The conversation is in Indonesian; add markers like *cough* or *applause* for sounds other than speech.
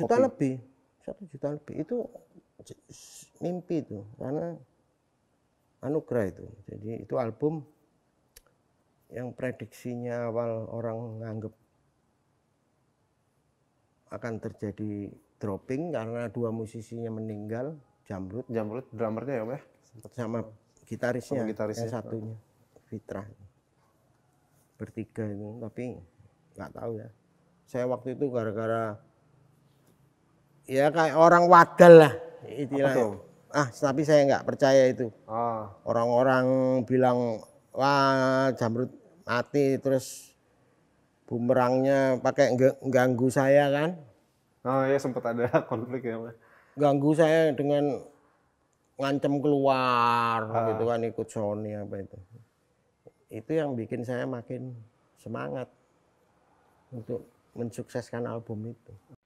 juta kopi. lebih satu juta lebih itu mimpi itu karena anugerah itu jadi itu album yang prediksinya awal orang nganggep akan terjadi dropping karena dua musisinya meninggal Jamrut Jamrut drummernya ya Mbak ya? sama gitarisnya, gitarisnya. yang satunya Fitrah bertiga ini tapi nggak tahu ya saya waktu itu gara-gara ya kayak orang wadal lah itu. Ah, tapi saya nggak percaya itu. Ah. Orang-orang ah. bilang wah jamrut mati terus bumerangnya pakai ganggu saya kan. Oh ah, ya sempat ada *laughs* konflik ya. Ganggu saya dengan ngancam keluar ah. gitu kan ikut Sony apa itu. Itu yang bikin saya makin semangat untuk mensukseskan album itu.